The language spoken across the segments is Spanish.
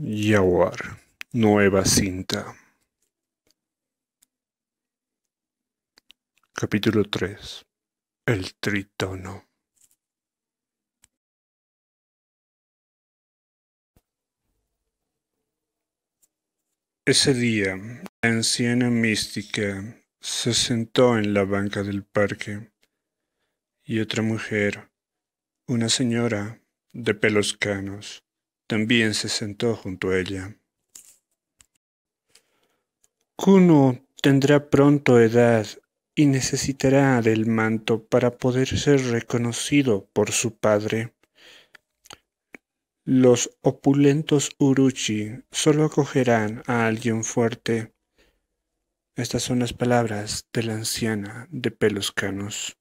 Jaguar, nueva cinta. Capítulo 3. El tritono. Ese día, la anciana mística se sentó en la banca del parque y otra mujer, una señora de pelos canos, también se sentó junto a ella. Kuno tendrá pronto edad y necesitará del manto para poder ser reconocido por su padre. Los opulentos Uruchi solo acogerán a alguien fuerte. Estas son las palabras de la anciana de pelos canos.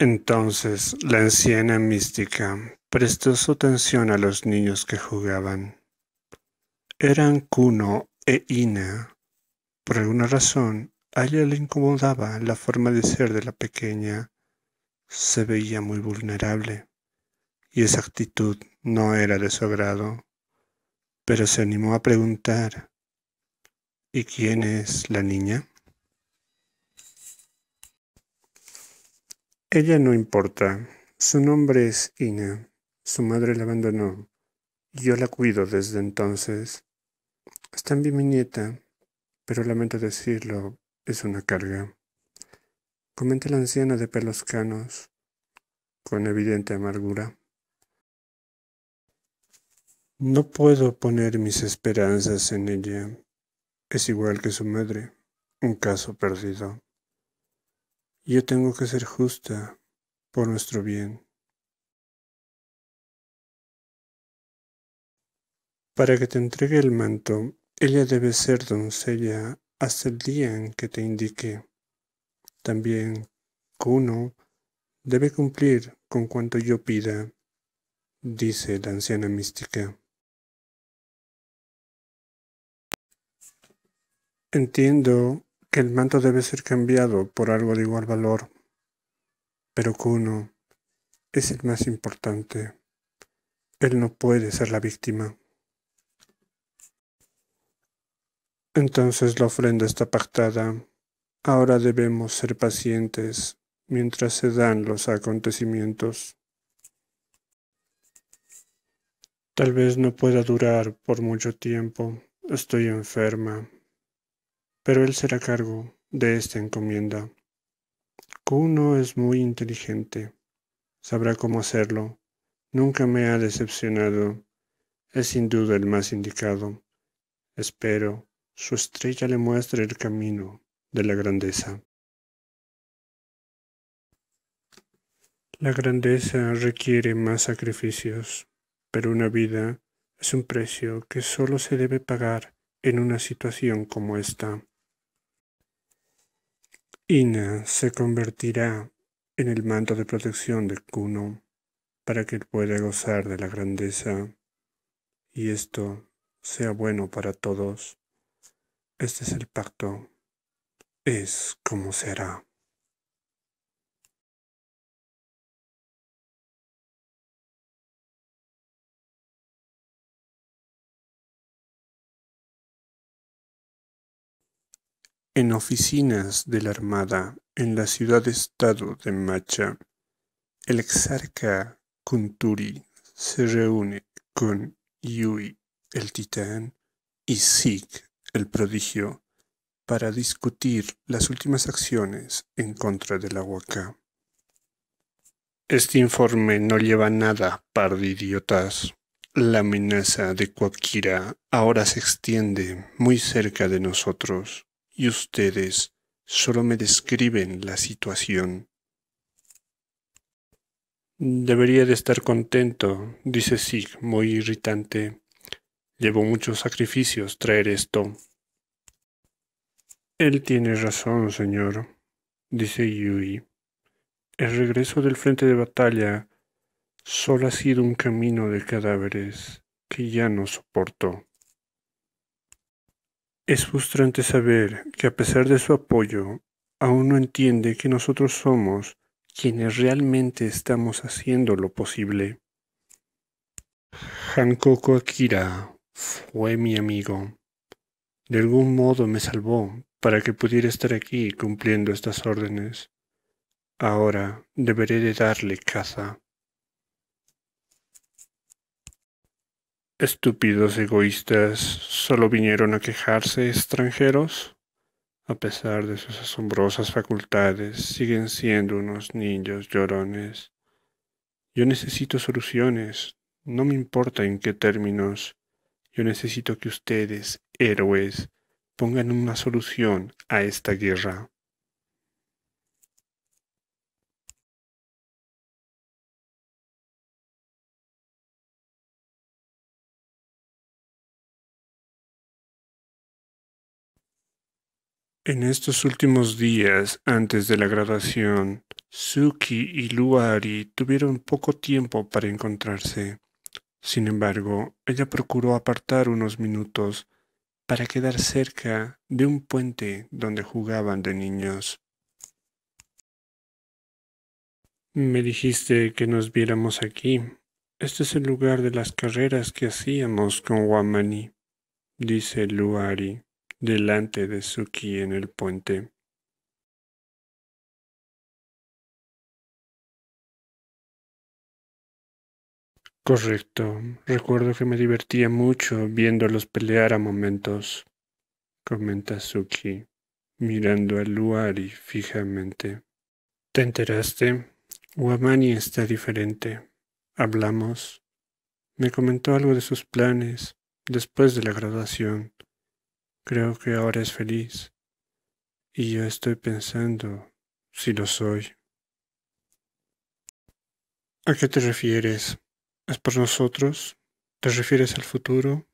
Entonces la anciana mística prestó su atención a los niños que jugaban. Eran Kuno e Ina. Por alguna razón, a ella le incomodaba la forma de ser de la pequeña. Se veía muy vulnerable, y esa actitud no era de su agrado. Pero se animó a preguntar, ¿y quién es la niña? Ella no importa. Su nombre es Ina. Su madre la abandonó. Y yo la cuido desde entonces. Está en mi nieta, pero lamento decirlo, es una carga. Comenta la anciana de pelos canos, con evidente amargura. No puedo poner mis esperanzas en ella. Es igual que su madre, un caso perdido. Yo tengo que ser justa por nuestro bien. Para que te entregue el manto, ella debe ser doncella hasta el día en que te indique. También Kuno debe cumplir con cuanto yo pida, dice la anciana mística. Entiendo que el manto debe ser cambiado por algo de igual valor, pero Kuno es el más importante. Él no puede ser la víctima. Entonces la ofrenda está pactada. Ahora debemos ser pacientes mientras se dan los acontecimientos. Tal vez no pueda durar por mucho tiempo. Estoy enferma pero él será cargo de esta encomienda. Kuno es muy inteligente, sabrá cómo hacerlo, nunca me ha decepcionado, es sin duda el más indicado. Espero su estrella le muestre el camino de la grandeza. La grandeza requiere más sacrificios, pero una vida es un precio que solo se debe pagar en una situación como esta. Ina se convertirá en el manto de protección de Kuno para que él pueda gozar de la grandeza y esto sea bueno para todos. Este es el pacto. Es como será. en oficinas de la Armada en la ciudad-estado de Macha, el exarca Kunturi se reúne con Yui el titán y Sig el prodigio para discutir las últimas acciones en contra del Aguacá. Este informe no lleva nada, par de idiotas. La amenaza de Coaquira ahora se extiende muy cerca de nosotros y ustedes solo me describen la situación. Debería de estar contento, dice Sig, muy irritante. Llevo muchos sacrificios traer esto. Él tiene razón, señor, dice Yui. El regreso del frente de batalla solo ha sido un camino de cadáveres que ya no soporto. Es frustrante saber que a pesar de su apoyo, aún no entiende que nosotros somos quienes realmente estamos haciendo lo posible. Hankoko Akira fue mi amigo. De algún modo me salvó para que pudiera estar aquí cumpliendo estas órdenes. Ahora deberé de darle caza. Estúpidos egoístas, solo vinieron a quejarse extranjeros. A pesar de sus asombrosas facultades, siguen siendo unos niños llorones. Yo necesito soluciones, no me importa en qué términos. Yo necesito que ustedes, héroes, pongan una solución a esta guerra. En estos últimos días antes de la graduación, Suki y Luari tuvieron poco tiempo para encontrarse. Sin embargo, ella procuró apartar unos minutos para quedar cerca de un puente donde jugaban de niños. Me dijiste que nos viéramos aquí. Este es el lugar de las carreras que hacíamos con Wamani, dice Luari delante de Suki en el puente. Correcto. Recuerdo que me divertía mucho viéndolos pelear a momentos, comenta Suki, mirando a Luari fijamente. ¿Te enteraste? Wamani está diferente. Hablamos. Me comentó algo de sus planes después de la graduación. Creo que ahora es feliz. Y yo estoy pensando si lo soy. ¿A qué te refieres? ¿Es por nosotros? ¿Te refieres al futuro?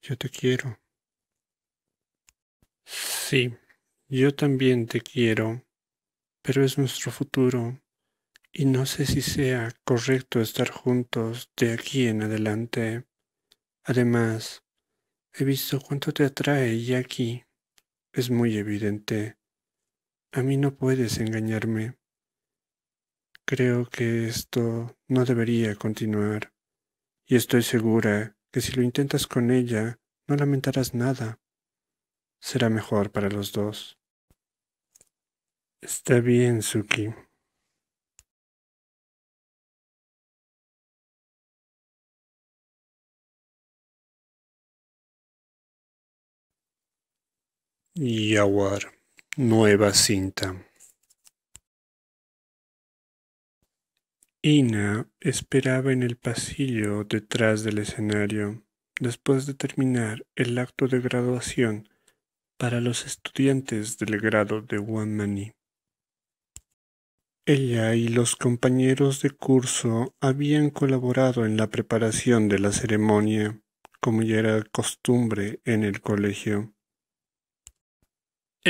Yo te quiero. Sí, yo también te quiero, pero es nuestro futuro y no sé si sea correcto estar juntos de aquí en adelante. Además, He visto cuánto te atrae y aquí es muy evidente. A mí no puedes engañarme. Creo que esto no debería continuar. Y estoy segura que si lo intentas con ella, no lamentarás nada. Será mejor para los dos. Está bien, Suki. Jaguar. Nueva cinta. Ina esperaba en el pasillo detrás del escenario, después de terminar el acto de graduación para los estudiantes del grado de Wanmani. E. Ella y los compañeros de curso habían colaborado en la preparación de la ceremonia, como ya era costumbre en el colegio.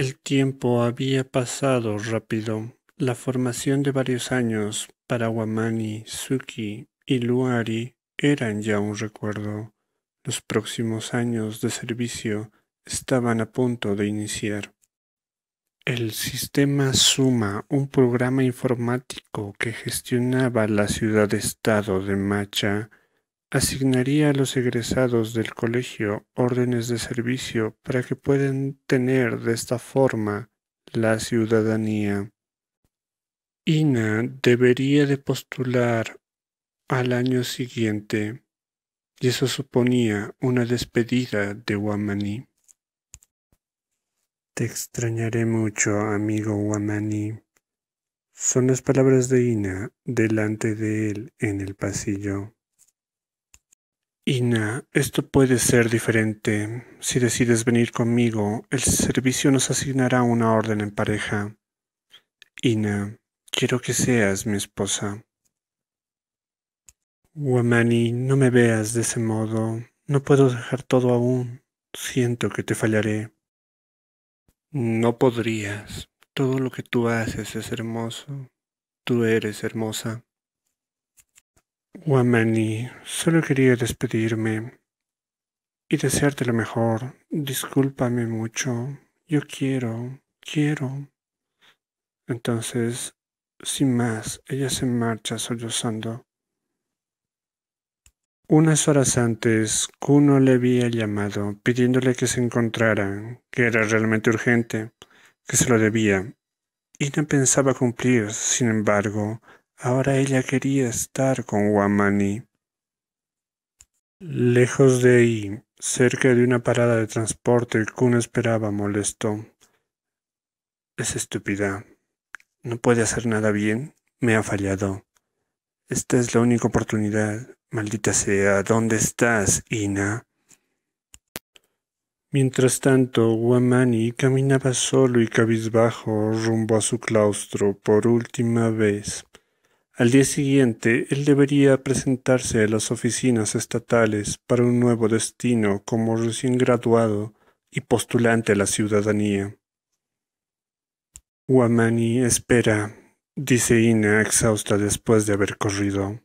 El tiempo había pasado rápido. La formación de varios años para Wamani, Suki y Luari eran ya un recuerdo. Los próximos años de servicio estaban a punto de iniciar. El sistema Suma, un programa informático que gestionaba la ciudad-estado de Macha, asignaría a los egresados del colegio órdenes de servicio para que puedan tener de esta forma la ciudadanía. INA debería de postular al año siguiente y eso suponía una despedida de Wamani. Te extrañaré mucho, amigo Wamani. Son las palabras de Ina delante de él en el pasillo. Ina, esto puede ser diferente. Si decides venir conmigo, el servicio nos asignará una orden en pareja. Ina, quiero que seas mi esposa. Wamani, no me veas de ese modo. No puedo dejar todo aún. Siento que te fallaré. No podrías. Todo lo que tú haces es hermoso. Tú eres hermosa. Guamani, solo quería despedirme y desearte lo mejor. Discúlpame mucho. Yo quiero, quiero. Entonces, sin más, ella se marcha sollozando. Unas horas antes, Kuno le había llamado pidiéndole que se encontraran, que era realmente urgente, que se lo debía. y no pensaba cumplir, sin embargo, Ahora ella quería estar con Guamani. Lejos de ahí, cerca de una parada de transporte, Kun esperaba molestó. Es estúpida. No puede hacer nada bien. Me ha fallado. Esta es la única oportunidad. Maldita sea, ¿dónde estás, Ina? Mientras tanto, Guamani caminaba solo y cabizbajo rumbo a su claustro por última vez. Al día siguiente, él debería presentarse a las oficinas estatales para un nuevo destino como recién graduado y postulante a la ciudadanía. Guamani, espera, dice Ina exhausta después de haber corrido.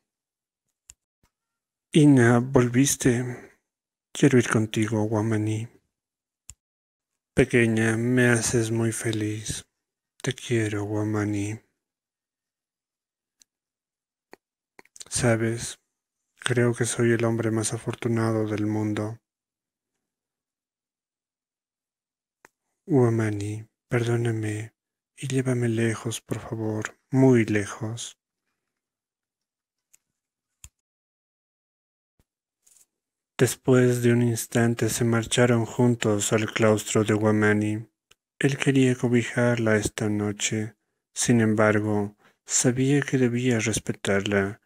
Ina, volviste. Quiero ir contigo, Guamani. Pequeña, me haces muy feliz. Te quiero, Guamani. Sabes, creo que soy el hombre más afortunado del mundo. Uamani, perdóname y llévame lejos, por favor, muy lejos. Después de un instante se marcharon juntos al claustro de Guamani. Él quería cobijarla esta noche, sin embargo, sabía que debía respetarla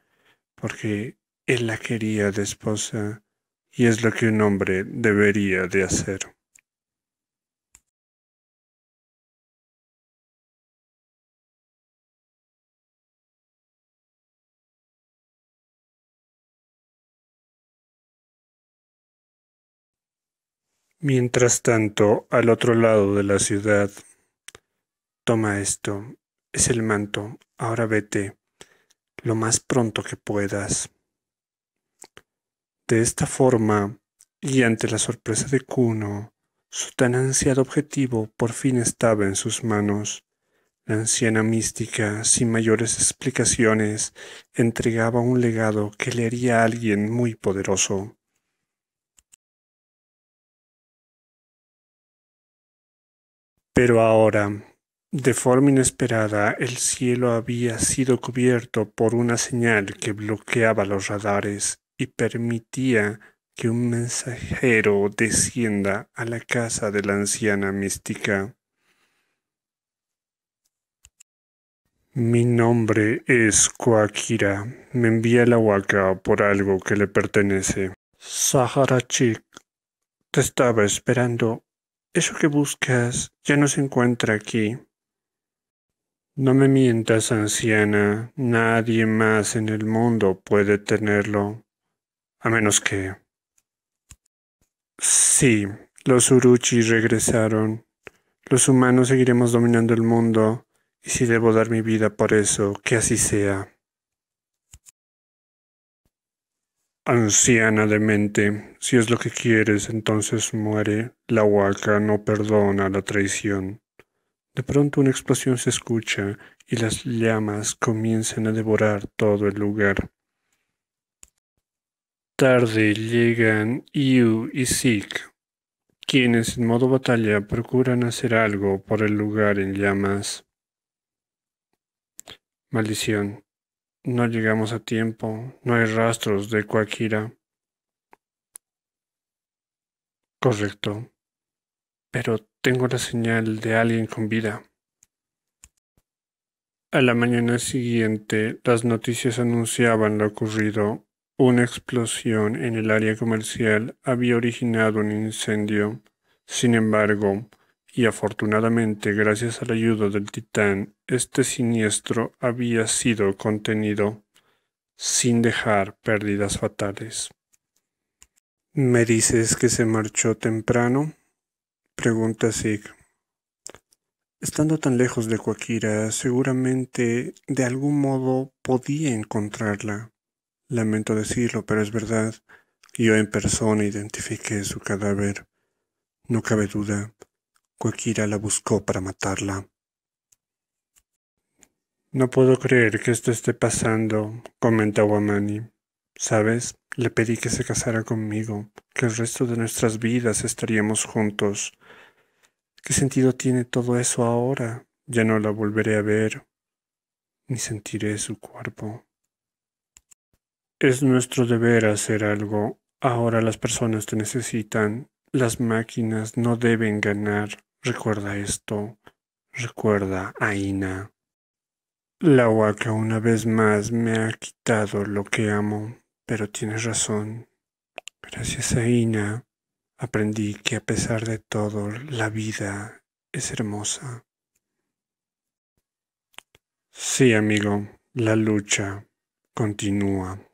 porque él la quería de esposa y es lo que un hombre debería de hacer. Mientras tanto, al otro lado de la ciudad, toma esto, es el manto, ahora vete, lo más pronto que puedas. De esta forma, y ante la sorpresa de Kuno, su tan ansiado objetivo por fin estaba en sus manos. La anciana mística, sin mayores explicaciones, entregaba un legado que le haría a alguien muy poderoso. Pero ahora, de forma inesperada, el cielo había sido cubierto por una señal que bloqueaba los radares y permitía que un mensajero descienda a la casa de la anciana mística. Mi nombre es Coaquira. Me envía la huaca por algo que le pertenece. Sahara te estaba esperando. Eso que buscas ya no se encuentra aquí. No me mientas, anciana, nadie más en el mundo puede tenerlo, a menos que... Sí, los Uruchi regresaron. Los humanos seguiremos dominando el mundo, y si debo dar mi vida por eso, que así sea. Anciana demente, si es lo que quieres, entonces muere. La huaca no perdona la traición. De pronto una explosión se escucha y las llamas comienzan a devorar todo el lugar. Tarde llegan Yu y Zeke, quienes en modo batalla procuran hacer algo por el lugar en llamas. Maldición, no llegamos a tiempo, no hay rastros de Kwakira. Correcto, pero tengo la señal de alguien con vida. A la mañana siguiente, las noticias anunciaban lo ocurrido. Una explosión en el área comercial había originado un incendio. Sin embargo, y afortunadamente gracias al ayudo ayuda del titán, este siniestro había sido contenido, sin dejar pérdidas fatales. ¿Me dices que se marchó temprano? Pregunta Sig. Estando tan lejos de Coaquira, seguramente de algún modo podía encontrarla. Lamento decirlo, pero es verdad. Yo en persona identifiqué su cadáver. No cabe duda. Coaquira la buscó para matarla. No puedo creer que esto esté pasando, comenta Wamani. Sabes, le pedí que se casara conmigo que el resto de nuestras vidas estaríamos juntos. ¿Qué sentido tiene todo eso ahora? Ya no la volveré a ver, ni sentiré su cuerpo. Es nuestro deber hacer algo. Ahora las personas te necesitan. Las máquinas no deben ganar. Recuerda esto. Recuerda a La huaca una vez más me ha quitado lo que amo, pero tienes razón. Gracias a Ina aprendí que a pesar de todo la vida es hermosa. Sí, amigo, la lucha continúa.